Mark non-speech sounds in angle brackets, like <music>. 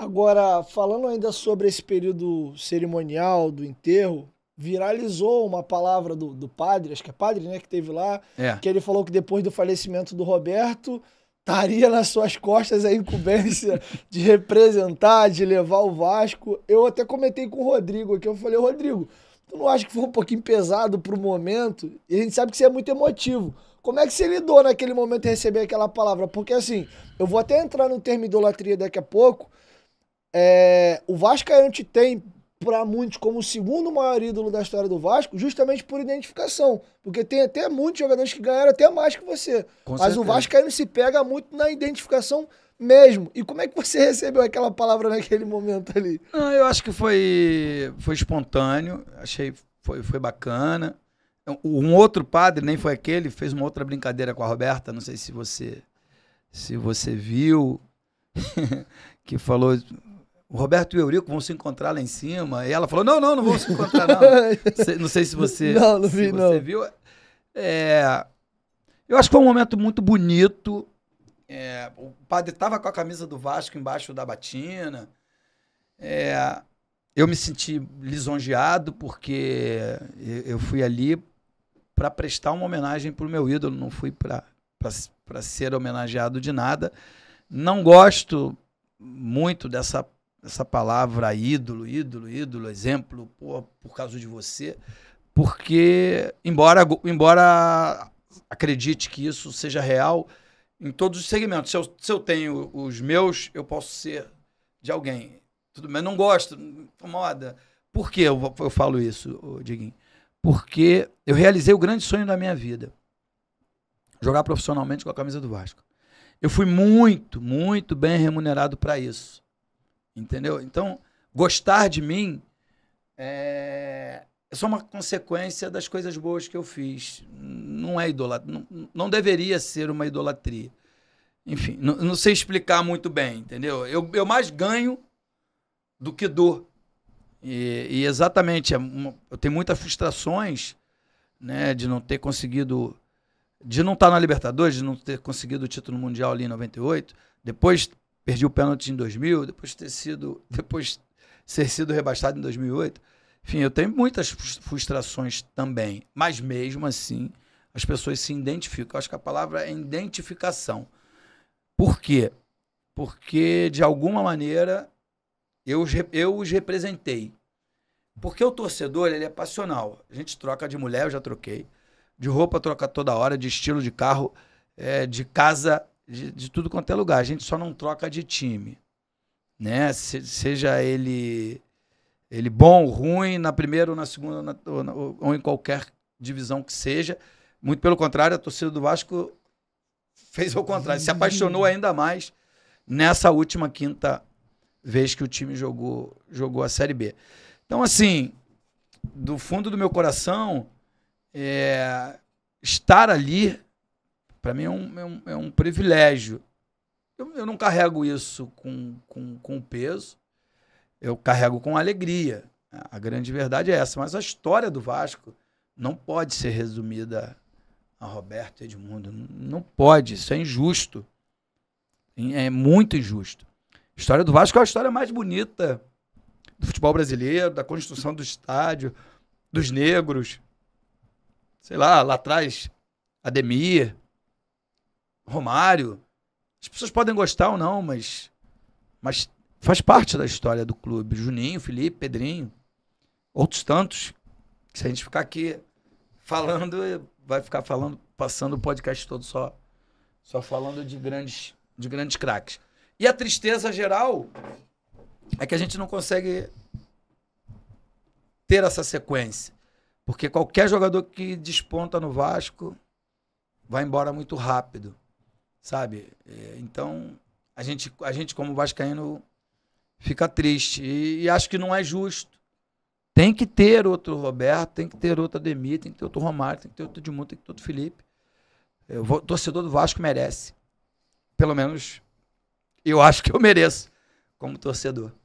Agora, falando ainda sobre esse período cerimonial do enterro, viralizou uma palavra do, do padre, acho que é padre, né, que teve lá, é. que ele falou que depois do falecimento do Roberto, estaria nas suas costas a incumbência <laughs> de representar, de levar o Vasco. Eu até comentei com o Rodrigo aqui, eu falei, Rodrigo, tu não acha que foi um pouquinho pesado pro momento? E a gente sabe que você é muito emotivo. Como é que você lidou naquele momento de receber aquela palavra? Porque assim, eu vou até entrar no termo idolatria daqui a pouco, é, o Vascaíno é te tem para muitos como o segundo maior ídolo da história do Vasco, justamente por identificação. Porque tem até muitos jogadores que ganharam até mais que você. Com Mas certeza. o Vascaíno se pega muito na identificação mesmo. E como é que você <laughs> recebeu aquela palavra naquele momento ali? Não, ah, eu acho que foi, foi espontâneo, achei foi, foi bacana. Um outro padre, nem foi aquele, fez uma outra brincadeira com a Roberta, não sei se você se você viu, <laughs> que falou o Roberto e o Eurico vão se encontrar lá em cima. E ela falou: Não, não, não vão se encontrar, não. <laughs> não sei se você, não, não vi, se você viu. É, eu acho que foi um momento muito bonito. É, o padre estava com a camisa do Vasco embaixo da batina. É, eu me senti lisonjeado porque eu fui ali para prestar uma homenagem para o meu ídolo, não fui para ser homenageado de nada. Não gosto muito dessa essa palavra ídolo, ídolo, ídolo, exemplo, por por causa de você, porque embora embora acredite que isso seja real em todos os segmentos, se eu, se eu tenho os meus, eu posso ser de alguém. Tudo bem, não gosto, incomoda. Por que eu, eu falo isso, Diguinho? Porque eu realizei o grande sonho da minha vida. Jogar profissionalmente com a camisa do Vasco. Eu fui muito, muito bem remunerado para isso. Entendeu? Então, gostar de mim é, é só uma consequência das coisas boas que eu fiz. Não é idolatria. Não, não deveria ser uma idolatria. Enfim, não, não, sei explicar muito bem, entendeu? Eu, eu mais ganho do que dou. E, e exatamente, é uma, eu tenho muitas frustrações né, de não ter conseguido. De não estar na Libertadores, de não ter conseguido o título mundial ali em 98. Depois perdi o pênalti em 2000, depois ter sido, <laughs> depois ser sido rebaixado em 2008. Enfim, eu tenho muitas frustrações também, mas mesmo assim as pessoas se identificam. Eu acho que a palavra é identificação. Por quê? Porque de alguma maneira eu, eu os representei. Porque o torcedor ele é passional. A gente troca de mulher, eu já troquei. De roupa troca toda hora, de estilo de carro, é, de casa de, de tudo quanto é lugar. A gente só não troca de time. Né? Se, seja ele ele bom ou ruim, na primeira ou na segunda ou, na, ou, na, ou em qualquer divisão que seja. Muito pelo contrário, a torcida do Vasco fez o contrário, se apaixonou ainda mais nessa última quinta vez que o time jogou, jogou a Série B. Então, assim, do fundo do meu coração, é, estar ali para mim é um, é um, é um privilégio. Eu, eu, não carrego isso com, com, com peso, eu carrego com alegria. A grande verdade é essa. Mas a história do Vasco não pode ser resumida a Roberto Edmundo. Não pode, isso é injusto. É muito injusto. A história do Vasco é a história mais bonita do futebol brasileiro, da construção do estádio, dos negros. Sei lá, lá atrás, Ademir, Romário. As pessoas podem gostar ou não, mas, mas faz parte da história do clube. Juninho, Felipe, Pedrinho, outros tantos. Se a gente ficar aqui falando, vai ficar falando, passando o podcast todo só, só falando de grandes, de grandes craques. E a tristeza geral é que a gente não consegue ter essa sequência. Porque qualquer jogador que desponta no Vasco vai embora muito rápido sabe? É, então, a gente, a gente como vascaíno, fica triste. E, e acho que não é justo. Tem que ter outro Roberto, tem que ter outro Ademir, tem que ter outro Romário, tem que ter outro Edmundo, tem que ter outro Felipe. Eu vou, torcedor do Vasco merece. Pelo menos eu acho que eu mereço como torcedor.